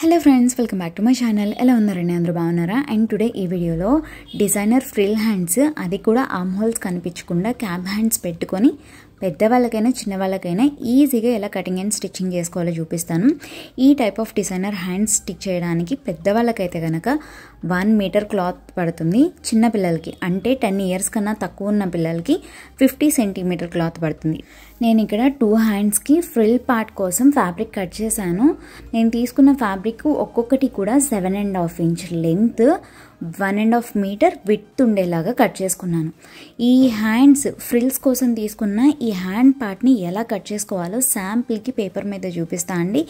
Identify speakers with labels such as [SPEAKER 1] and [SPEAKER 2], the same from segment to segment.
[SPEAKER 1] hello friends welcome back to my channel ఎలా ఉన్నారండి అందరూ బాగున్నారా అండ్ టుడే ఈ వీడియోలో డిజైనర్ ఫ్రిల్ హ్యాండ్స్ అది కూడా ఆమ్ హోల్స్ కనిపించకుండా క్యాబ్ హ్యాండ్స్ పెట్టుకొని పెద్దవాళ్ళకైనా చిన్నవాళ్ళకైనా ఈజీగా ఎలా కటింగ్ అండ్ స్టిచ్చింగ్ చేసుకోవాలో చూపిస్తాను ఈ type of designer hands stitch చేయడానికి పెద్దవాళ్ళకైతే కనుక వన్ మీటర్ క్లాత్ పడుతుంది చిన్న పిల్లలకి అంటే టెన్ ఇయర్స్ కన్నా తక్కువ ఉన్న పిల్లలకి ఫిఫ్టీ సెంటీమీటర్ క్లాత్ పడుతుంది నేను ఇక్కడ టూ హ్యాండ్స్కి ఫ్రిల్ పార్ట్ కోసం ఫ్యాబ్రిక్ కట్ చేశాను నేను తీసుకున్న ఫ్యాబ్రిక్ ఒక్కొక్కటి కూడా seven and half inch length one and half metre width ఉండేలాగా కట్ చేసుకున్నాను ఈ హ్యాండ్స్ ఫ్రిల్స్ కోసం తీసుకున్న ఈ హ్యాండ్ పార్ట్ని ఎలా కట్ చేసుకోవాలో శాంపిల్కి పేపర్ మీద చూపిస్తా అండి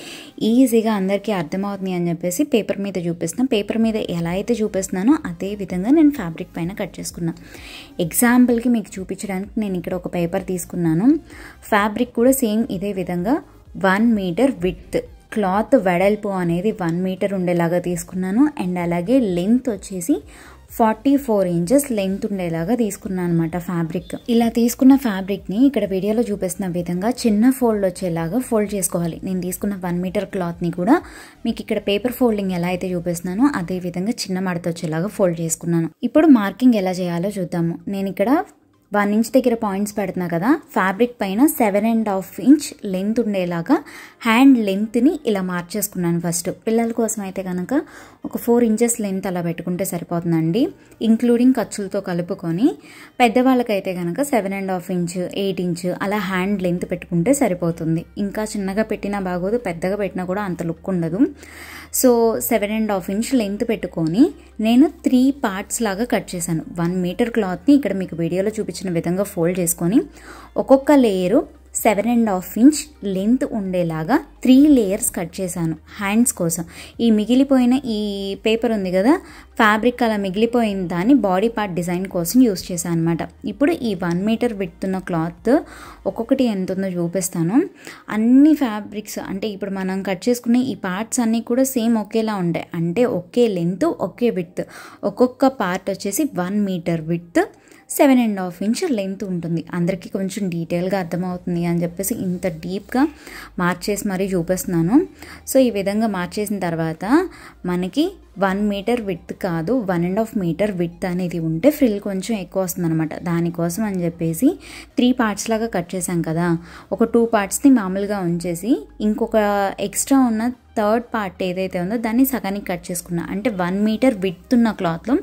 [SPEAKER 1] ఈజీగా అందరికీ అర్థమవుతుంది అని చెప్పేసి పేపర్ మీద చూపిస్తాను పేపర్ మీద ఎలా అయితే చూపిస్తున్నానో అదే విధంగా నేను ఫ్యాబ్రిక్ పైన కట్ చేసుకున్నాను ఎగ్జాంపుల్కి మీకు చూపించడానికి నేను ఇక్కడ ఒక పేపర్ తీసుకున్నాను ఫ్యాబ్రిక్ కూడా సేమ్ ఇదే విధంగా వన్ మీటర్ విత్ క్లాత్ వెడల్పు అనేది వన్ మీటర్ ఉండేలాగా తీసుకున్నాను అండ్ అలాగే లెంత్ వచ్చేసి ఫార్టీ ఫోర్ ఇంచెస్ లెంత్ ఉండేలాగా తీసుకున్నాను అనమాట ఫ్యాబ్రిక్ ఇలా తీసుకున్న ఫ్యాబ్రిక్ని ఇక్కడ వీడియోలో చూపిస్తున్న విధంగా చిన్న ఫోల్డ్ వచ్చేలాగా ఫోల్డ్ చేసుకోవాలి నేను తీసుకున్న వన్ మీటర్ క్లాత్ని కూడా మీకు ఇక్కడ పేపర్ ఫోల్డింగ్ ఎలా అయితే చూపిస్తున్నానో అదే విధంగా చిన్న మడత వచ్చేలాగా ఫోల్డ్ చేసుకున్నాను ఇప్పుడు మార్కింగ్ ఎలా చేయాలో చూద్దాము నేను ఇక్కడ వన్ ఇంచ్ దగ్గర పాయింట్స్ పెడుతున్నా కదా ఫ్యాబ్రిక్ పైన seven and half inch length ఉండేలాగా హ్యాండ్ లెంత్ని ఇలా మార్చేసుకున్నాను ఫస్ట్ పిల్లల కోసం అయితే కనుక ఒక ఫోర్ ఇంచెస్ లెంత్ అలా పెట్టుకుంటే సరిపోతుందండి ఇంక్లూడింగ్ ఖర్చులతో కలుపుకొని పెద్దవాళ్ళకైతే కనుక seven and half inch eight inch అలా హ్యాండ్ లెంత్ పెట్టుకుంటే సరిపోతుంది ఇంకా చిన్నగా పెట్టినా బాగోదు పెద్దగా పెట్టినా కూడా అంత లుక్ ఉండదు so seven and half inch length పెట్టుకొని నేను త్రీ పార్ట్స్ లాగా కట్ చేశాను వన్ మీటర్ క్లాత్ని ఇక్కడ మీకు వీడియోలో చూపించిన విధంగా ఫోల్డ్ చేసుకొని ఒక్కొక్క layer seven and half inch length ఉండేలాగా త్రీ లేయర్స్ కట్ చేశాను హ్యాండ్స్ కోసం ఈ మిగిలిపోయిన ఈ పేపర్ ఉంది కదా ఫ్యాబ్రిక్ అలా మిగిలిపోయిన దాన్ని బాడీ పార్ట్ డిజైన్ కోసం యూస్ చేశాను అనమాట ఇప్పుడు ఈ వన్ మీటర్ విడుతున్న క్లాత్ ఒక్కొక్కటి ఎంత ఉందో చూపిస్తాను అన్ని ఫ్యాబ్రిక్స్ అంటే ఇప్పుడు మనం కట్ చేసుకునే ఈ పార్ట్స్ అన్నీ కూడా సేమ్ ఒకేలా ఉంటాయి అంటే ఒకే లెంత్ ఒకే విడ్త్ ఒక్కొక్క పార్ట్ వచ్చేసి one metre width seven and half inch length ఉంటుంది అందరికీ కొంచెం డీటెయిల్గా అర్థమవుతుంది అని చెప్పేసి ఇంత డీప్గా మార్చేసి మరీ చూపిస్తున్నాను సో ఈ విధంగా మార్చేసిన తర్వాత మనకి వన్ మీటర్ విత్ కాదు one and half metre width అనేది ఉంటే ఫ్రిల్ కొంచెం ఎక్కువ అనమాట దానికోసం అని చెప్పేసి త్రీ పార్ట్స్ లాగా కట్ చేసాం కదా ఒక టూ పార్ట్స్ని మామూలుగా ఉంచేసి ఇంకొక ఎక్స్ట్రా ఉన్న థర్డ్ పార్ట్ ఏదైతే ఉందో దాన్ని సగానికి కట్ చేసుకున్నా అంటే వన్ మీటర్ విడ్త్ ఉన్న క్లాత్లో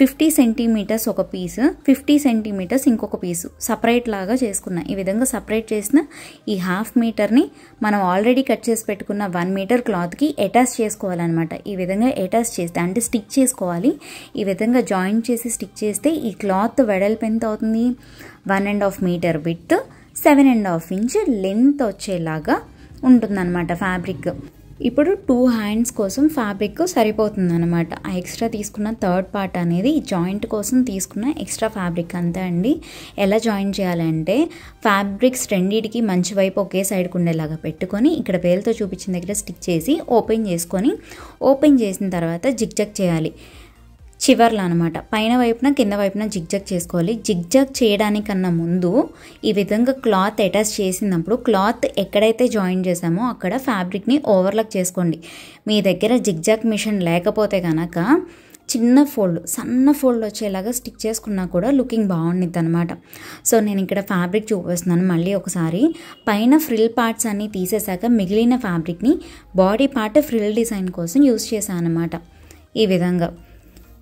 [SPEAKER 1] ఫిఫ్టీ సెంటీమీటర్స్ ఒక పీస్ ఫిఫ్టీ సెంటీమీటర్స్ ఇంకొక పీసు సపరేట్ లాగా చేసుకున్నా ఈ విధంగా సపరేట్ చేసిన ఈ హాఫ్ మీటర్ని మనం ఆల్రెడీ కట్ చేసి పెట్టుకున్న వన్ మీటర్ క్లాత్కి అటాచ్ చేసుకోవాలన్నమాట ఈ విధంగా అటాచ్ అటాచ్ చేస్తే అంటే స్టిక్ చేసుకోవాలి ఈ విధంగా జాయింట్ చేసి స్టిక్ చేస్తే ఈ క్లాత్ వెడల్పు ఎంత అవుతుంది one and half metre width seven and half inch length వచ్చేలాగా ఉంటుందన్నమాట ఫ్యాబ్రిక్ ఇప్పుడు టూ హ్యాండ్స్ కోసం ఫ్యాబ్రిక్ సరిపోతుంది అనమాట ఆ ఎక్స్ట్రా తీసుకున్న థర్డ్ పార్ట్ అనేది జాయింట్ కోసం తీసుకున్న ఎక్స్ట్రా ఫ్యాబ్రిక్ అంతా అండి ఎలా జాయింట్ చేయాలంటే ఫ్యాబ్రిక్స్ రెండింటికి మంచి వైపు ఒకే సైడ్కి ఉండేలాగా పెట్టుకొని ఇక్కడ వేలతో చూపించిన దగ్గర స్టిక్ చేసి ఓపెన్ చేసుకొని ఓపెన్ చేసిన తర్వాత చెక్ చేయాలి చివర్లు అనమాట పైన వైపున కింద వైపున జిగ్జాగ్ చేసుకోవాలి జిగ్జాగ్ చేయడానికన్నా ముందు ఈ విధంగా క్లాత్ అటాచ్ చేసినప్పుడు క్లాత్ ఎక్కడైతే జాయిన్ చేసామో అక్కడ ఫ్యాబ్రిక్ని ఓవర్లాక్ చేసుకోండి మీ దగ్గర జిగ్జాగ్ మిషన్ లేకపోతే కనుక చిన్న ఫోల్డ్ సన్న ఫోల్డ్ వచ్చేలాగా స్టిక్ చేసుకున్నా కూడా లుకింగ్ బాగుండిద్ది అనమాట సో నేను ఇక్కడ ఫ్యాబ్రిక్ చూపిస్తున్నాను మళ్ళీ ఒకసారి పైన ఫ్రిల్ పార్ట్స్ అన్నీ తీసేశాక మిగిలిన ఫ్యాబ్రిక్ని బాడీ పార్ట్ ఫ్రిల్ డిజైన్ కోసం యూస్ చేశాను అనమాట ఈ విధంగా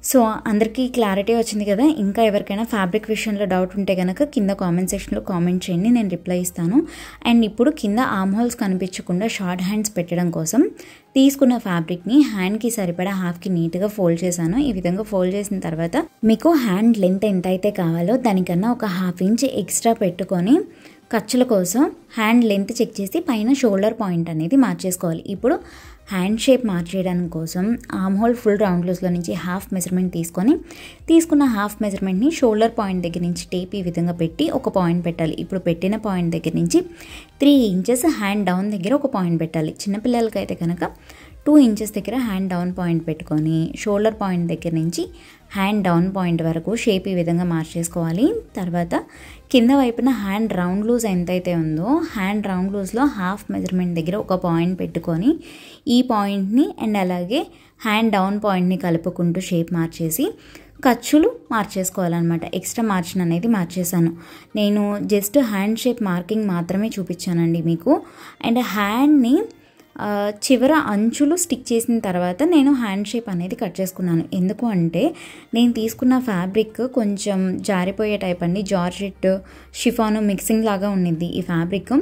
[SPEAKER 1] సో అందరికీ క్లారిటీ వచ్చింది కదా ఇంకా ఎవరికైనా ఫ్యాబ్రిక్ విషయంలో డౌట్ ఉంటే కనుక కింద కామెంట్ సెక్షన్లో కామెంట్ చేయండి నేను రిప్లై ఇస్తాను అండ్ ఇప్పుడు కింద ఆమ్ హోల్స్ కనిపించకుండా షార్ట్ హ్యాండ్స్ పెట్టడం కోసం తీసుకున్న ఫ్యాబ్రిక్ని హ్యాండ్కి సరిపడా హాఫ్కి నీట్గా ఫోల్డ్ చేశాను ఈ విధంగా ఫోల్డ్ చేసిన తర్వాత మీకు హ్యాండ్ లెంత్ ఎంత అయితే కావాలో దానికన్నా ఒక హాఫ్ ఇంచ్ ఎక్స్ట్రా పెట్టుకొని ఖర్చుల కోసం హ్యాండ్ లెంత్ చెక్ చేసి పైన షోల్డర్ పాయింట్ అనేది మార్చేసుకోవాలి ఇప్పుడు హ్యాండ్ షేప్ మార్చేయడం కోసం ఆమ్ హోల్ ఫుల్ రౌండ్ లూస్లో నుంచి హాఫ్ మెజర్మెంట్ తీసుకొని తీసుకున్న హాఫ్ మెజర్మెంట్ని షోల్డర్ పాయింట్ దగ్గర నుంచి టేప్ ఈ విధంగా పెట్టి ఒక పాయింట్ పెట్టాలి ఇప్పుడు పెట్టిన పాయింట్ దగ్గర నుంచి త్రీ ఇంచెస్ హ్యాండ్ డౌన్ దగ్గర ఒక పాయింట్ పెట్టాలి చిన్నపిల్లలకైతే కనుక టూ ఇంచెస్ దగ్గర హ్యాండ్ డౌన్ పాయింట్ పెట్టుకొని షోల్డర్ పాయింట్ దగ్గర నుంచి హ్యాండ్ డౌన్ పాయింట్ వరకు షేప్ ఈ విధంగా మార్చేసుకోవాలి తర్వాత కింద వైపున హ్యాండ్ రౌండ్ లూజ్ ఎంతైతే ఉందో హ్యాండ్ రౌండ్ లూజ్లో హాఫ్ మెజర్మెంట్ దగ్గర ఒక పాయింట్ పెట్టుకొని ఈ పాయింట్ని అండ్ అలాగే హ్యాండ్ డౌన్ పాయింట్ని కలుపుకుంటూ షేప్ మార్చేసి ఖర్చులు మార్చేసుకోవాలన్నమాట ఎక్స్ట్రా మార్జిన్ అనేది మార్చేశాను నేను జస్ట్ హ్యాండ్ షేప్ మార్కింగ్ మాత్రమే చూపించానండి మీకు అండ్ హ్యాండ్ని చివర అంచులు స్టిక్ చేసిన తర్వాత నేను హ్యాండ్ షేప్ అనేది కట్ చేసుకున్నాను ఎందుకు అంటే నేను తీసుకున్న ఫ్యాబ్రిక్ కొంచెం జారిపోయే టైప్ అండి జార్జెట్ షిఫాను మిక్సింగ్ లాగా ఉండింది ఈ ఫ్యాబ్రిక్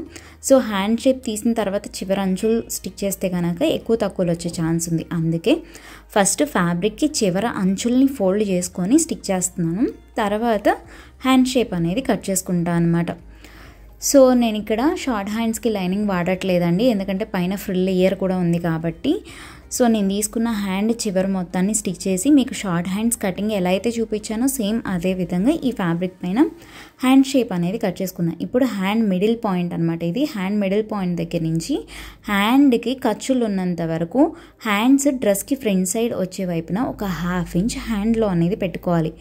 [SPEAKER 1] సో హ్యాండ్ షేప్ తీసిన తర్వాత చివర అంచులు స్టిక్ చేస్తే కనుక ఎక్కువ తక్కువలు వచ్చే ఛాన్స్ ఉంది అందుకే ఫస్ట్ ఫ్యాబ్రిక్కి చివర అంచుల్ని ఫోల్డ్ చేసుకొని స్టిక్ చేస్తున్నాను తర్వాత హ్యాండ్ షేప్ అనేది కట్ చేసుకుంటాను అనమాట సో నేను ఇక్కడ షార్ట్ హ్యాండ్స్కి లైనింగ్ వాడట్లేదండి ఎందుకంటే పైన ఫ్రిల్ ఇయర్ కూడా ఉంది కాబట్టి సో నేను తీసుకున్న హ్యాండ్ చివరి మొత్తాన్ని స్టిచ్ చేసి మీకు షార్ట్ హ్యాండ్స్ కటింగ్ ఎలా అయితే చూపించానో సేమ్ అదే విధంగా ఈ ఫ్యాబ్రిక్ పైన హ్యాండ్ షేప్ అనేది కట్ చేసుకున్నాను ఇప్పుడు హ్యాండ్ మిడిల్ పాయింట్ అనమాట ఇది హ్యాండ్ మిడిల్ పాయింట్ దగ్గర నుంచి హ్యాండ్కి ఖర్చులు ఉన్నంత వరకు హ్యాండ్స్ డ్రెస్కి ఫ్రంట్ సైడ్ వచ్చే వైపున ఒక హాఫ్ ఇంచ్ హ్యాండ్లో అనేది పెట్టుకోవాలి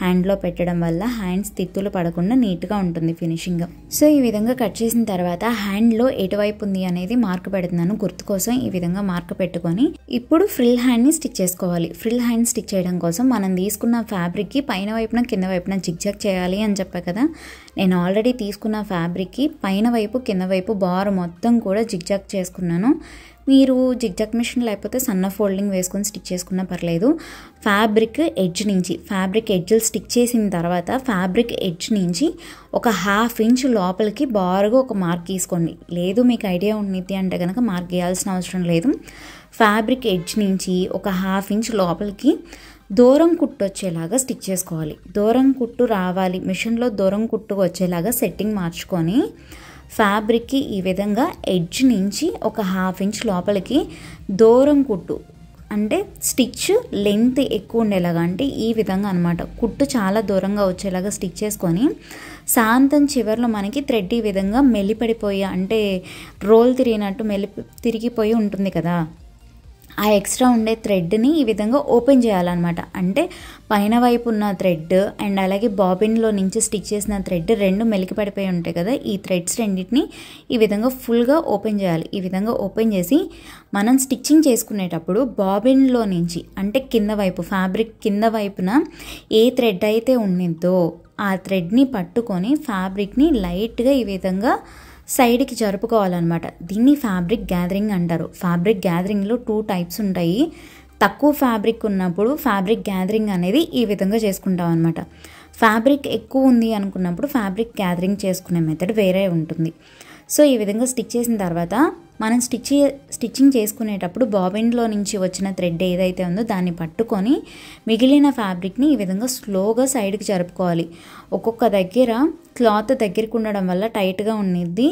[SPEAKER 1] హ్యాండ్లో పెట్టడం వల్ల హ్యాండ్స్ తిత్తులు పడకుండా నీట్గా ఉంటుంది ఫినిషింగ్ సో ఈ విధంగా కట్ చేసిన తర్వాత హ్యాండ్లో ఎటువైపు ఉంది అనేది మార్క్ పెడుతున్నాను గుర్తు కోసం ఈ విధంగా మార్క్ పెట్టుకొని ఇప్పుడు ఫ్రిల్ హ్యాండ్ని స్టిచ్ చేసుకోవాలి ఫ్రిల్ హ్యాండ్ స్టిచ్ చేయడం కోసం మనం తీసుకున్న ఫ్యాబ్రిక్కి పైన వైపున కింద వైపున జిగ్జాగ్ చేయాలి అని చెప్పా కదా నేను ఆల్రెడీ తీసుకున్న ఫ్యాబ్రిక్కి పైన వైపు కింద వైపు బార్ మొత్తం కూడా జిగ్జాగ్ చేసుకున్నాను మీరు జిగ్జాక్ మిషన్ లేకపోతే సన్న ఫోల్డింగ్ వేసుకొని స్టిచ్ చేసుకున్నా పర్లేదు ఫ్యాబ్రిక్ ఎడ్జ్ నుంచి ఫ్యాబ్రిక్ ఎడ్జ్లు స్టిచ్ చేసిన తర్వాత ఫ్యాబ్రిక్ ఎడ్జ్ నుంచి ఒక హాఫ్ ఇంచ్ లోపలికి బారుగా ఒక మార్క్ తీసుకోండి లేదు మీకు ఐడియా ఉండిద్ది అంటే కనుక మార్క్ గీయాల్సిన అవసరం లేదు ఫ్యాబ్రిక్ ఎడ్జ్ నుంచి ఒక హాఫ్ ఇంచ్ లోపలికి దూరం కుట్టు వచ్చేలాగా స్టిచ్ చేసుకోవాలి దూరం కుట్టు రావాలి మిషన్లో దూరం కుట్టు వచ్చేలాగా సెట్టింగ్ మార్చుకొని ఫ్యాబ్రిక్కి ఈ విధంగా ఎడ్జ్ నుంచి ఒక హాఫ్ ఇంచ్ లోపలికి దూరం కుట్టు అంటే స్టిచ్ లెంత్ ఎక్కువ ఉండేలాగా అంటే ఈ విధంగా అనమాట కుట్టు చాలా దూరంగా వచ్చేలాగా స్టిచ్ చేసుకొని శాంతం చివరిలో మనకి థ్రెడ్ ఈ విధంగా మెల్లిపడిపోయి అంటే రోల్ తిరిగినట్టు మెల్లి తిరిగిపోయి ఉంటుంది కదా ఆ ఎక్స్ట్రా ఉండే థ్రెడ్ని ఈ విధంగా ఓపెన్ చేయాలన్నమాట అంటే పైన వైపు ఉన్న థ్రెడ్ అండ్ అలాగే బాబిన్లో నుంచి స్టిచ్ చేసిన థ్రెడ్ రెండు మెలికి పడిపోయి ఉంటాయి కదా ఈ థ్రెడ్స్ రెండింటిని ఈ విధంగా ఫుల్గా ఓపెన్ చేయాలి ఈ విధంగా ఓపెన్ చేసి మనం స్టిచ్చింగ్ చేసుకునేటప్పుడు బాబిన్లో నుంచి అంటే కింద వైపు ఫ్యాబ్రిక్ కింద వైపున ఏ థ్రెడ్ అయితే ఉన్నదో ఆ థ్రెడ్ని పట్టుకొని ఫ్యాబ్రిక్ని లైట్గా ఈ విధంగా సైడ్కి జరుపుకోవాలన్నమాట దీన్ని ఫ్యాబ్రిక్ గ్యాదరింగ్ అంటారు ఫ్యాబ్రిక్ గ్యాదరింగ్లో టూ టైప్స్ ఉంటాయి తక్కువ ఫ్యాబ్రిక్ ఉన్నప్పుడు ఫ్యాబ్రిక్ గ్యాదరింగ్ అనేది ఈ విధంగా చేసుకుంటాం అనమాట ఫ్యాబ్రిక్ ఎక్కువ ఉంది అనుకున్నప్పుడు ఫ్యాబ్రిక్ గ్యాదరింగ్ చేసుకునే మెథడ్ వేరే ఉంటుంది సో ఈ విధంగా స్టిక్ చేసిన తర్వాత మనం స్టిచ్ స్టిచ్చింగ్ చేసుకునేటప్పుడు బాబిన్లో నుంచి వచ్చిన థ్రెడ్ ఏదైతే ఉందో దాన్ని పట్టుకొని మిగిలిన ఫ్యాబ్రిక్ని ఈ విధంగా స్లోగా సైడ్కి జరుపుకోవాలి ఒక్కొక్క దగ్గర క్లాత్ దగ్గరికి ఉండడం వల్ల టైట్గా ఉండిద్ది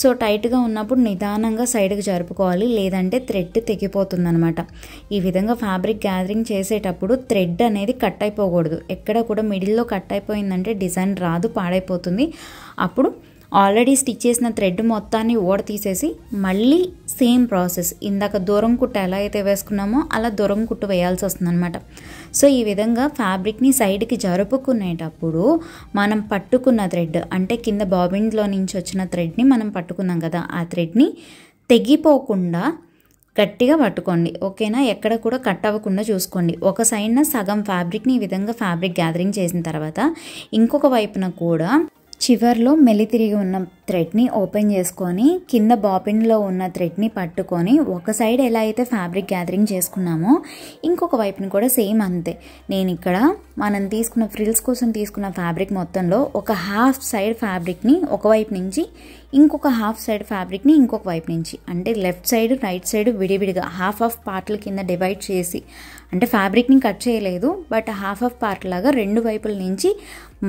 [SPEAKER 1] సో టైట్గా ఉన్నప్పుడు నిదానంగా సైడ్కి జరుపుకోవాలి లేదంటే థ్రెడ్ తెగిపోతుందనమాట ఈ విధంగా ఫ్యాబ్రిక్ గ్యాదరింగ్ చేసేటప్పుడు థ్రెడ్ అనేది కట్ అయిపోకూడదు ఎక్కడ కూడా మిడిల్లో కట్ అయిపోయిందంటే డిజైన్ రాదు పాడైపోతుంది అప్పుడు ఆల్రెడీ స్టిచ్ చేసిన థ్రెడ్ మొత్తాన్ని ఓడ తీసేసి మళ్ళీ సేమ్ ప్రాసెస్ ఇందాక దూరం కుట్ట ఎలా అయితే వేసుకున్నామో అలా దూరం కుట్టు వేయాల్సి వస్తుందన్నమాట సో ఈ విధంగా ఫ్యాబ్రిక్ని సైడ్కి జరుపుకునేటప్పుడు మనం పట్టుకున్న థ్రెడ్ అంటే కింద బాబిన్లో నుంచి వచ్చిన థ్రెడ్ని మనం పట్టుకున్నాం కదా ఆ థ్రెడ్ని తెగిపోకుండా గట్టిగా పట్టుకోండి ఓకేనా ఎక్కడ కూడా కట్ అవ్వకుండా చూసుకోండి ఒక సైడ్న సగం ఫ్యాబ్రిక్ని ఈ విధంగా ఫ్యాబ్రిక్ గ్యాదరింగ్ చేసిన తర్వాత ఇంకొక వైపున కూడా చివర్లో మెలి తిరిగి ఉన్న థ్రెడ్ని ఓపెన్ చేసుకొని కింద బాపిన్లో ఉన్న థ్రెడ్ని పట్టుకొని ఒక సైడ్ ఎలా అయితే ఫ్యాబ్రిక్ గ్యాదరింగ్ చేసుకున్నామో ఇంకొక వైపుని కూడా సేమ్ అంతే నేను ఇక్కడ మనం తీసుకున్న ఫ్రిల్స్ కోసం తీసుకున్న ఫ్యాబ్రిక్ మొత్తంలో ఒక హాఫ్ సైడ్ ఫ్యాబ్రిక్ని ఒకవైపు నుంచి ఇంకొక హాఫ్ సైడ్ ఫ్యాబ్రిక్ని ఇంకొక వైపు నుంచి అంటే లెఫ్ట్ సైడ్ రైట్ సైడ్ విడివిడిగా హాఫ్ ఆఫ్ పార్ట్ల కింద డివైడ్ చేసి అంటే ఫ్యాబ్రిక్ని కట్ చేయలేదు బట్ హాఫ్ ఆఫ్ పార్ట్ లాగా రెండు వైపుల నుంచి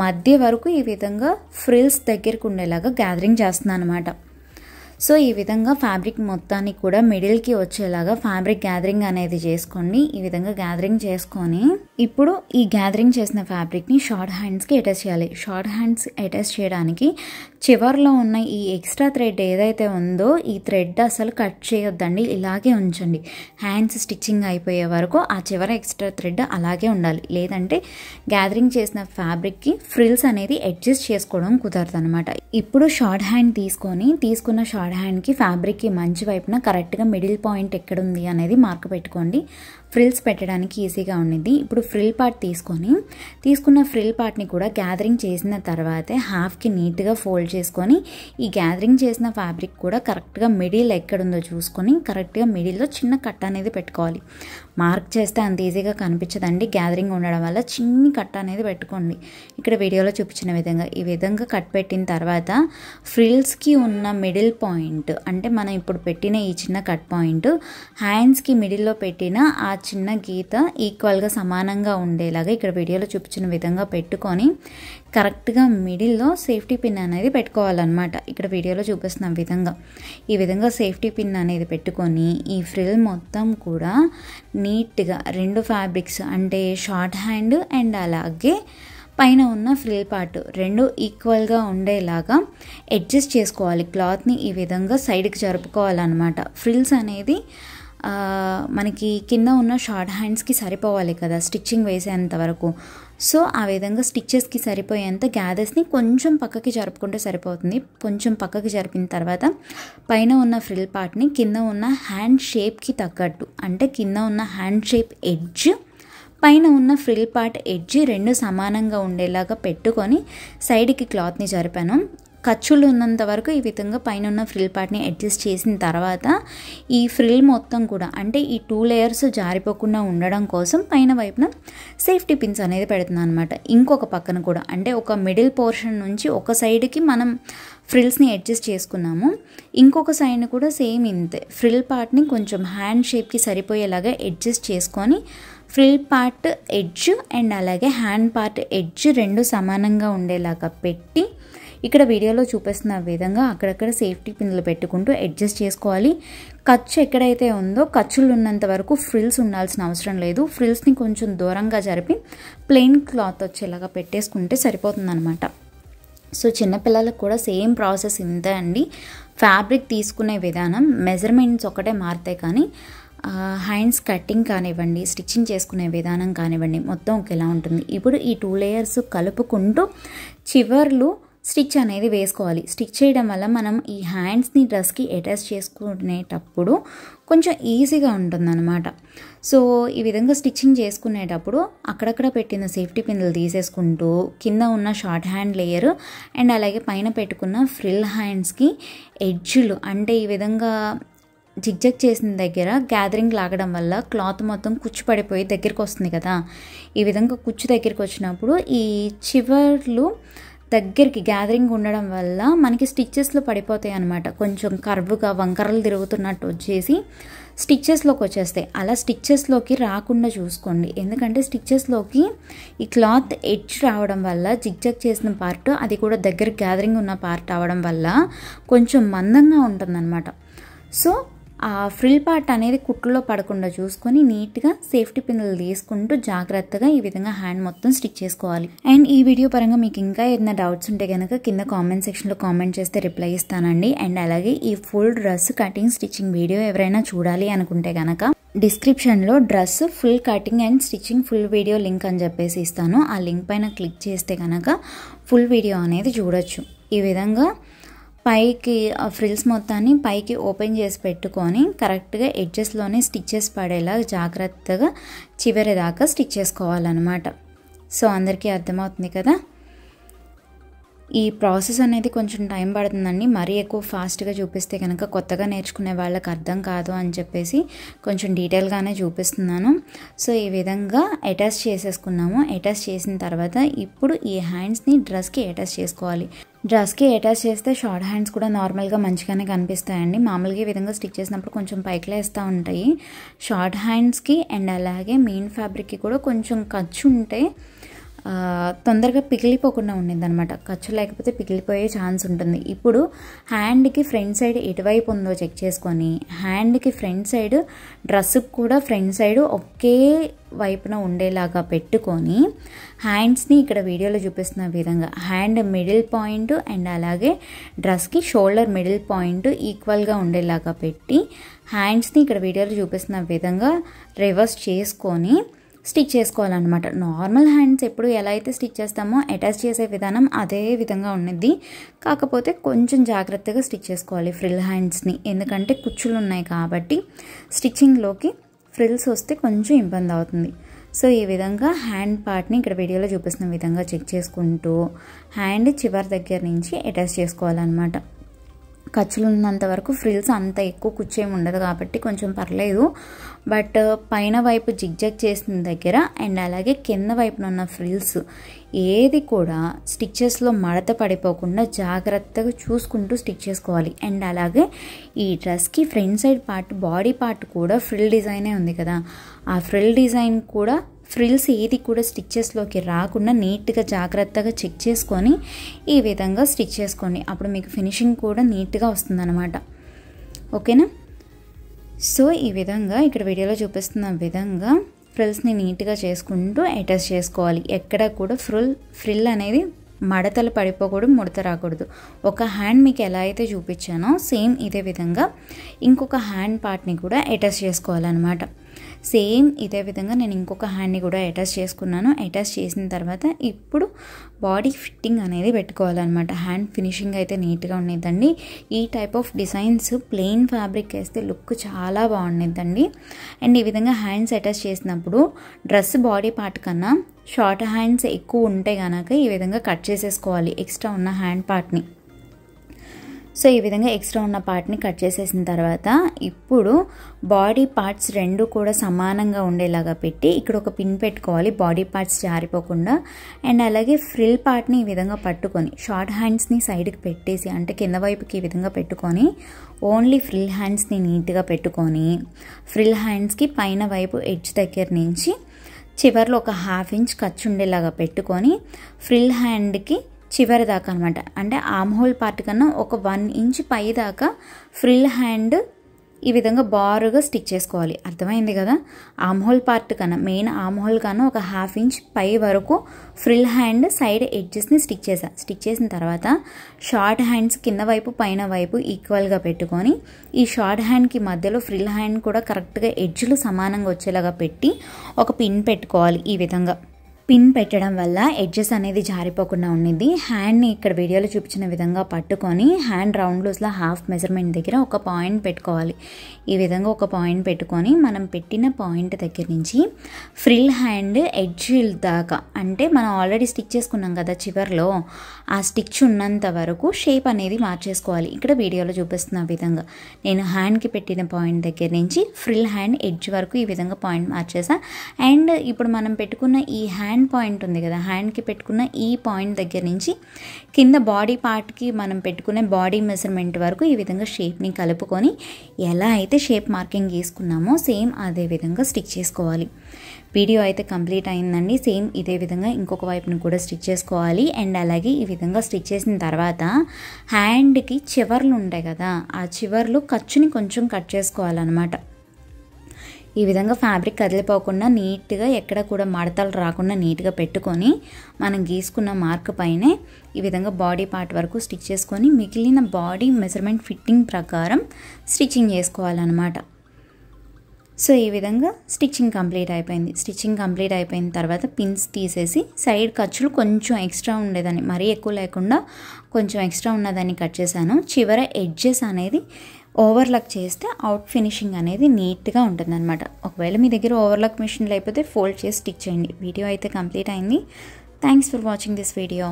[SPEAKER 1] మధ్య వరకు ఈ విధంగా ఫ్రిల్స్ దగ్గరకు ఉండేలాగా గ్యాదరింగ్ చేస్తున్నాను అనమాట సో ఈ విధంగా ఫ్యాబ్రిక్ మొత్తానికి కూడా మిడిల్కి వచ్చేలాగా ఫ్యాబ్రిక్ గ్యాదరింగ్ అనేది చేసుకోండి ఈ విధంగా గ్యాదరింగ్ చేసుకొని ఇప్పుడు ఈ గ్యాదరింగ్ చేసిన ఫ్యాబ్రిక్ని షార్ట్ హ్యాండ్స్కి అటాచ్ చేయాలి షార్ట్ హ్యాండ్స్ అటాచ్ చేయడానికి చివరిలో ఉన్న ఈ ఎక్స్ట్రా థ్రెడ్ ఏదైతే ఉందో ఈ థ్రెడ్ అసలు కట్ చేయొద్దండి ఇలాగే ఉంచండి హ్యాండ్స్ స్టిచ్చింగ్ అయిపోయే వరకు ఆ చివర ఎక్స్ట్రా థ్రెడ్ అలాగే ఉండాలి లేదంటే గ్యాదరింగ్ చేసిన ఫ్యాబ్రిక్కి ఫ్రిల్స్ అనేది అడ్జస్ట్ చేసుకోవడం కుదరదు అనమాట ఇప్పుడు షార్ట్ హ్యాండ్ తీసుకొని తీసుకున్న షార్ట్ థర్డ్ హ్యాండ్కి ఫ్యాబ్రిక్కి మంచి వైపున కరెక్ట్గా మిడిల్ పాయింట్ ఎక్కడుంది అనేది మార్క్ పెట్టుకోండి ఫ్రిల్స్ పెట్టడానికి ఈజీగా ఉండేది ఇప్పుడు ఫ్రిల్ పార్ట్ తీసుకొని తీసుకున్న ఫ్రిల్ పార్ట్ని కూడా గ్యాదరింగ్ చేసిన తర్వాతే హాఫ్కి నీట్గా ఫోల్డ్ చేసుకొని ఈ గ్యాదరింగ్ చేసిన ఫ్యాబ్రిక్ కూడా కరెక్ట్గా మిడిల్ ఎక్కడుందో చూసుకొని కరెక్ట్గా మిడిల్లో చిన్న కట్ట అనేది పెట్టుకోవాలి మార్క్ చేస్తే అంత ఈజీగా కనిపించదండి గ్యాదరింగ్ ఉండడం వల్ల చిన్ని కట్ట అనేది పెట్టుకోండి ఇక్కడ వీడియోలో చూపించిన విధంగా ఈ విధంగా కట్ పెట్టిన తర్వాత ఫ్రిల్స్కి ఉన్న మిడిల్ పాయింట్ అంటే మనం ఇప్పుడు పెట్టిన ఈ చిన్న కట్ పాయింట్ హ్యాండ్స్కి మిడిల్లో పెట్టిన ఆ ఆ చిన్న గీత ఈక్వల్గా సమానంగా ఉండేలాగా ఇక్కడ వీడియోలో చూపించిన విధంగా పెట్టుకొని కరెక్ట్గా మిడిల్లో సేఫ్టీ పిన్ అనేది పెట్టుకోవాలన్నమాట ఇక్కడ వీడియోలో చూపిస్తున్న విధంగా ఈ విధంగా సేఫ్టీ పిన్ అనేది పెట్టుకొని ఈ ఫ్రిల్ మొత్తం కూడా నీట్గా రెండు ఫ్యాబ్రిక్స్ అంటే షార్ట్ హ్యాండ్ అండ్ అలాగే పైన ఉన్న ఫ్రిల్ పార్ట్ రెండు ఈక్వల్గా ఉండేలాగా అడ్జస్ట్ చేసుకోవాలి క్లాత్ని ఈ విధంగా సైడ్కి జరుపుకోవాలన్నమాట ఫ్రిల్స్ అనేది మనకి కింద ఉన్న షార్ట్ హ్యాండ్స్కి సరిపోవాలి కదా స్టిచ్చింగ్ వేసేంత వరకు సో ఆ విధంగా స్టిచ్చెస్కి సరిపోయేంత గ్యాదర్స్ని కొంచెం పక్కకి జరుపుకుంటే సరిపోతుంది కొంచెం పక్కకి జరిపిన తర్వాత పైన ఉన్న ఫ్రిల్ పార్ట్ని కింద ఉన్న హ్యాండ్ షేప్కి తగ్గట్టు అంటే కింద ఉన్న హ్యాండ్ షేప్ ఎడ్జ్ పైన ఉన్న ఫ్రిల్ పార్ట్ ఎడ్జ్ రెండు సమానంగా ఉండేలాగా పెట్టుకొని సైడ్కి క్లాత్ని జరిపాను ఖర్చులు ఉన్నంత వరకు ఈ విధంగా పైన ఉన్న ఫ్రిల్ పార్ట్ని అడ్జస్ట్ చేసిన తర్వాత ఈ ఫ్రిల్ మొత్తం కూడా అంటే ఈ టూ లేయర్స్ జారిపోకుండా ఉండడం కోసం పైన వైపున సేఫ్టీ పిన్స్ అనేది పెడుతున్నాను అనమాట ఇంకొక పక్కన కూడా అంటే ఒక మిడిల్ పోర్షన్ నుంచి ఒక సైడ్కి మనం ఫ్రిల్స్ని అడ్జస్ట్ చేసుకున్నాము ఇంకొక సైడ్ని కూడా సేమ్ ఇంతే ఫ్రిల్ పార్ట్ని కొంచెం హ్యాండ్ షేప్కి సరిపోయేలాగా అడ్జస్ట్ చేసుకొని ఫ్రిల్ పార్ట్ ఎడ్జ్ అండ్ అలాగే హ్యాండ్ పార్ట్ ఎడ్జ్ రెండు సమానంగా ఉండేలాగా పెట్టి ఇక్కడ వీడియోలో చూపిస్తున్న విధంగా అక్కడక్కడ సేఫ్టీ పిన్లు పెట్టుకుంటూ అడ్జస్ట్ చేసుకోవాలి ఖర్చు ఎక్కడైతే ఉందో ఖర్చులు ఉన్నంత వరకు ఫ్రిల్స్ ఉండాల్సిన అవసరం లేదు ఫ్రిల్స్ని కొంచెం దూరంగా జరిపి ప్లెయిన్ క్లాత్ వచ్చేలాగా పెట్టేసుకుంటే సరిపోతుందనమాట సో చిన్నపిల్లలకు కూడా సేమ్ ప్రాసెస్ ఇంతే అండి ఫ్యాబ్రిక్ తీసుకునే విధానం మెజర్మెంట్స్ ఒకటే మారితే కానీ హ్యాండ్స్ కట్టింగ్ కానివ్వండి స్టిచ్చింగ్ చేసుకునే విధానం కానివ్వండి మొత్తం ఒకేలా ఉంటుంది ఇప్పుడు ఈ టూ లేయర్స్ కలుపుకుంటూ చివర్లు స్టిచ్ అనేది వేసుకోవాలి స్టిచ్ చేయడం వల్ల మనం ఈ హ్యాండ్స్ని డ్రెస్కి అటాచ్ చేసుకునేటప్పుడు కొంచెం ఈజీగా ఉంటుందన్నమాట సో ఈ విధంగా స్టిచ్చింగ్ చేసుకునేటప్పుడు అక్కడక్కడ పెట్టిన సేఫ్టీ పిన్నులు తీసేసుకుంటూ కింద ఉన్న షార్ట్ హ్యాండ్ లేయర్ అండ్ అలాగే పైన పెట్టుకున్న ఫ్రిల్ హ్యాండ్స్కి ఎడ్జులు అంటే ఈ విధంగా జిగ్జగ్ చేసిన దగ్గర గ్యాదరింగ్ లాగడం వల్ల క్లాత్ మొత్తం కుచ్చు పడిపోయి దగ్గరికి వస్తుంది కదా ఈ విధంగా కుచ్చు దగ్గరికి వచ్చినప్పుడు ఈ చివర్లు దగ్గరికి గ్యాదరింగ్ ఉండడం వల్ల మనకి స్టిచ్చెస్లో పడిపోతాయి అనమాట కొంచెం కర్వ్గా వంకరలు తిరుగుతున్నట్టు వచ్చేసి స్టిచ్చెస్లోకి వచ్చేస్తాయి అలా స్టిచ్చెస్లోకి రాకుండా చూసుకోండి ఎందుకంటే స్టిచ్చెస్లోకి ఈ క్లాత్ ఎడ్జ్ రావడం వల్ల జిగ్జగ్ చేసిన పార్ట్ అది కూడా దగ్గర గ్యాదరింగ్ ఉన్న పార్ట్ అవడం వల్ల కొంచెం మందంగా ఉంటుందన్నమాట సో ఆ ఫ్రిల్ పార్ట్ అనేది కుట్టులో పడకుండా చూసుకొని నీట్గా సేఫ్టీ పిన్నులు తీసుకుంటూ జాగ్రత్తగా ఈ విధంగా హ్యాండ్ మొత్తం స్టిచ్ చేసుకోవాలి అండ్ ఈ వీడియో పరంగా మీకు ఇంకా ఏదైనా డౌట్స్ ఉంటే కనుక కింద కామెంట్ సెక్షన్లో కామెంట్ చేస్తే రిప్లై ఇస్తానండి అండ్ అలాగే ఈ full dress cutting stitching video ఎవరైనా చూడాలి అనుకుంటే కనుక డిస్క్రిప్షన్లో dress full cutting and stitching full video link అని చెప్పేసి ఇస్తాను ఆ లింక్ పైన క్లిక్ చేస్తే కనుక ఫుల్ వీడియో అనేది చూడొచ్చు ఈ విధంగా పైకి ఆ ఫ్రిల్స్ మొత్తాన్ని పైకి ఓపెన్ చేసి పెట్టుకొని కరెక్ట్గా ఎడ్జెస్లోనే స్టిచ్చెస్ పడేలా జాగ్రత్తగా చివరి దాకా స్టిచ్ చేసుకోవాలన్నమాట సో అందరికీ అర్థమవుతుంది కదా ఈ ప్రాసెస్ అనేది కొంచెం టైం పడుతుందండి మరీ ఎక్కువ ఫాస్ట్గా చూపిస్తే కనుక కొత్తగా నేర్చుకునే వాళ్ళకి అర్థం కాదు అని చెప్పేసి కొంచెం డీటెయిల్గానే చూపిస్తున్నాను సో ఈ విధంగా అటాచ్ చేసేసుకున్నాము అటాచ్ చేసిన తర్వాత ఇప్పుడు ఈ హ్యాండ్స్ని డ్రెస్కి అటాచ్ చేసుకోవాలి డ్రెస్కి అటాచ్ చేస్తే షార్ట్ హ్యాండ్స్ కూడా నార్మల్గా మంచిగానే కనిపిస్తాయండి మామూలుగా ఈ విధంగా స్టిక్ చేసినప్పుడు కొంచెం పైకిలో వేస్తూ ఉంటాయి షార్ట్ హ్యాండ్స్కి అండ్ అలాగే మెయిన్ ఫ్యాబ్రిక్కి కూడా కొంచెం ఖర్చు ఉంటే తొందరగా పిగిలిపోకుండా అనమాట ఖర్చు లేకపోతే పిగిలిపోయే ఛాన్స్ ఉంటుంది ఇప్పుడు హ్యాండ్కి ఫ్రంట్ సైడ్ ఎటువైపు ఉందో చెక్ చేసుకొని హ్యాండ్కి ఫ్రంట్ సైడ్ డ్రెస్కి కూడా ఫ్రంట్ సైడ్ ఒకే వైపున ఉండేలాగా పెట్టుకొని హ్యాండ్స్ని ఇక్కడ వీడియోలో చూపిస్తున్న విధంగా హ్యాండ్ మిడిల్ పాయింట్ అండ్ అలాగే డ్రెస్కి షోల్డర్ మిడిల్ పాయింట్ ఈక్వల్గా ఉండేలాగా పెట్టి హ్యాండ్స్ని ఇక్కడ వీడియోలో చూపిస్తున్న విధంగా రివర్స్ చేసుకొని స్టిచ్ చేసుకోవాలన్నమాట నార్మల్ హ్యాండ్స్ ఎప్పుడు ఎలా అయితే స్టిచ్ చేస్తామో అటాచ్ చేసే విధానం అదే విధంగా ఉండిద్ది కాకపోతే కొంచెం జాగ్రత్తగా స్టిచ్ చేసుకోవాలి ఫ్రిల్ హ్యాండ్స్ని ఎందుకంటే కుచ్చులు ఉన్నాయి కాబట్టి స్టిచ్చింగ్లోకి ఫ్రిల్స్ వస్తే కొంచెం ఇబ్బంది అవుతుంది సో ఈ విధంగా హ్యాండ్ పార్ట్ని ఇక్కడ వీడియోలో చూపిస్తున్న విధంగా చెక్ చేసుకుంటూ హ్యాండ్ చివరి దగ్గర నుంచి అటాచ్ చేసుకోవాలన్నమాట ఖర్చులు ఉన్నంత వరకు ఫ్రిల్స్ అంత ఎక్కువ కూర్చేమి ఉండదు కాబట్టి కొంచెం పర్లేదు బట్ పైన వైపు జిగ్జాగ్ చేసిన దగ్గర అండ్ అలాగే కింద వైపున ఉన్న ఫ్రిల్స్ ఏది కూడా స్టిచ్చెస్లో మడత పడిపోకుండా జాగ్రత్తగా చూసుకుంటూ స్టిచ్ చేసుకోవాలి అండ్ అలాగే ఈ డ్రెస్కి front side part body part కూడా ఫ్రిల్ డిజైనే ఉంది కదా ఆ ఫ్రిల్ డిజైన్ కూడా ఫ్రిల్స్ ఏది కూడా స్టిచ్చెస్లోకి రాకుండా నీట్గా జాగ్రత్తగా చెక్ చేసుకొని ఈ విధంగా స్టిచ్ చేసుకోండి అప్పుడు మీకు ఫినిషింగ్ కూడా నీట్గా వస్తుందన్నమాట ఓకేనా సో ఈ విధంగా ఇక్కడ వీడియోలో చూపిస్తున్న విధంగా ఫ్రిల్స్ని నీట్గా చేసుకుంటూ అటాచ్ చేసుకోవాలి ఎక్కడ కూడా ఫ్రిల్ ఫ్రిల్ అనేది మడతలు పడిపోకూడదు ముడత రాకూడదు ఒక హ్యాండ్ మీకు ఎలా అయితే చూపించానో సేమ్ ఇదే విధంగా ఇంకొక హ్యాండ్ పార్ట్ని కూడా అటాచ్ చేసుకోవాలన్నమాట సేమ్ ఇదే విధంగా నేను ఇంకొక హ్యాండ్ని కూడా అటాచ్ చేసుకున్నాను అటాచ్ చేసిన తర్వాత ఇప్పుడు బాడీ ఫిట్టింగ్ అనేది పెట్టుకోవాలన్నమాట హ్యాండ్ ఫినిషింగ్ అయితే నీట్గా ఉండేదండి ఈ type of designs plain fabric వేస్తే లుక్ చాలా బాగుండేదండి అండ్ ఈ విధంగా హ్యాండ్స్ అటాచ్ చేసినప్పుడు డ్రెస్ బాడీ పార్ట్ కన్నా షార్ట్ హ్యాండ్స్ ఎక్కువ ఉంటే కనుక ఈ విధంగా కట్ చేసేసుకోవాలి ఎక్స్ట్రా ఉన్న హ్యాండ్ పార్ట్ని సో ఈ విధంగా ఎక్స్ట్రా ఉన్న పార్ట్ని కట్ చేసేసిన తర్వాత ఇప్పుడు బాడీ పార్ట్స్ రెండు కూడా సమానంగా ఉండేలాగా పెట్టి ఇక్కడ ఒక పిన్ పెట్టుకోవాలి బాడీ పార్ట్స్ జారిపోకుండా అండ్ అలాగే ఫ్రిల్ పార్ట్ని ఈ విధంగా పట్టుకొని షార్ట్ హ్యాండ్స్ని సైడ్కి పెట్టేసి అంటే కింద వైపుకి ఈ విధంగా పెట్టుకొని ఓన్లీ ఫ్రిల్ హ్యాండ్స్ని నీట్గా పెట్టుకొని ఫ్రిల్ హ్యాండ్స్కి పైన వైపు ఎడ్జ్ దగ్గర నుంచి చివరిలో ఒక హాఫ్ ఇంచ్ ఖర్చు ఉండేలాగా పెట్టుకొని ఫ్రిల్ హ్యాండ్కి చివరి దాకా అనమాట అంటే ఆమ్ హోల్ పార్ట్ కన్నా ఒక వన్ ఇంచ్ పై దాకా ఫ్రిల్ హ్యాండ్ ఈ విధంగా బారుగా స్టిచ్ చేసుకోవాలి అర్థమైంది కదా ఆమ్ హోల్ పార్ట్ కన్నా మెయిన్ ఆమ్ హోల్ కన్నా ఒక హాఫ్ ఇంచ్ పై వరకు ఫ్రిల్ హ్యాండ్ సైడ్ ఎడ్జెస్ని స్టిచ్ చేసా స్టిచ్ చేసిన తర్వాత షార్ట్ హ్యాండ్స్ కింద వైపు పైన వైపు ఈక్వల్గా పెట్టుకొని ఈ షార్ట్ హ్యాండ్కి మధ్యలో ఫ్రిల్ హ్యాండ్ కూడా కరెక్ట్గా ఎడ్జ్లు సమానంగా వచ్చేలాగా పెట్టి ఒక పిన్ పెట్టుకోవాలి ఈ విధంగా పిన్ పెట్టడం వల్ల ఎడ్జెస్ అనేది జారిపోకుండా ఉండింది హ్యాండ్ని ఇక్కడ వీడియోలో చూపించిన విధంగా పట్టుకొని హ్యాండ్ రౌండ్ లూస్లో హాఫ్ మెజర్మెంట్ దగ్గర ఒక పాయింట్ పెట్టుకోవాలి ఈ విధంగా ఒక పాయింట్ పెట్టుకొని మనం పెట్టిన పాయింట్ దగ్గర నుంచి ఫ్రిల్ హ్యాండ్ ఎడ్జ్ దాకా అంటే మనం ఆల్రెడీ స్టిక్ చేసుకున్నాం కదా చివరిలో ఆ స్టిచ్ ఉన్నంత వరకు షేప్ అనేది మార్చేసుకోవాలి ఇక్కడ వీడియోలో చూపిస్తున్న విధంగా నేను హ్యాండ్కి పెట్టిన పాయింట్ దగ్గర నుంచి ఫ్రిల్ హ్యాండ్ ఎడ్జ్ వరకు ఈ విధంగా పాయింట్ మార్చేసా అండ్ ఇప్పుడు మనం పెట్టుకున్న ఈ హ్యాండ్ హ్యాండ్ పాయింట్ ఉంది కదా హ్యాండ్కి పెట్టుకున్న ఈ పాయింట్ దగ్గర నుంచి కింద బాడీ పార్ట్కి మనం పెట్టుకునే బాడీ మెజర్మెంట్ వరకు ఈ విధంగా షేప్ని కలుపుకొని ఎలా అయితే షేప్ మార్కింగ్ గీసుకున్నామో సేమ్ అదే విధంగా స్టిచ్ చేసుకోవాలి వీడియో అయితే కంప్లీట్ అయిందండి సేమ్ ఇదే విధంగా ఇంకొక వైపును కూడా స్టిచ్ చేసుకోవాలి అండ్ అలాగే ఈ విధంగా స్టిచ్ చేసిన తర్వాత హ్యాండ్కి చివర్లు ఉంటాయి కదా ఆ చివర్లు ఖర్చుని కొంచెం కట్ చేసుకోవాలన్నమాట ఈ విధంగా ఫ్యాబ్రిక్ కదిలిపోకుండా నీట్గా ఎక్కడ కూడా మడతలు రాకుండా నీట్గా పెట్టుకొని మనం గీసుకున్న మార్క్ పైనే ఈ విధంగా బాడీ పార్ట్ వరకు స్టిచ్ చేసుకొని మిగిలిన బాడీ మెజర్మెంట్ ఫిట్టింగ్ ప్రకారం స్టిచ్చింగ్ చేసుకోవాలన్నమాట సో ఈ విధంగా స్టిచ్చింగ్ కంప్లీట్ అయిపోయింది స్టిచ్చింగ్ కంప్లీట్ అయిపోయిన తర్వాత పిన్స్ తీసేసి సైడ్ ఖర్చులు కొంచెం ఎక్స్ట్రా ఉండేదాన్ని మరీ ఎక్కువ లేకుండా కొంచెం ఎక్స్ట్రా ఉన్నదాన్ని కట్ చేశాను చివర ఎడ్జెస్ అనేది ఓవర్లక్ చేస్తే అవుట్ ఫినిషింగ్ అనేది నీట్గా ఉంటుందన్నమాట ఒకవేళ మీ దగ్గర ఓవర్లక్ మిషన్ లేకపోతే ఫోల్డ్ చేసి స్టిచ్ చేయండి వీడియో అయితే కంప్లీట్ అయింది thanks for watching this video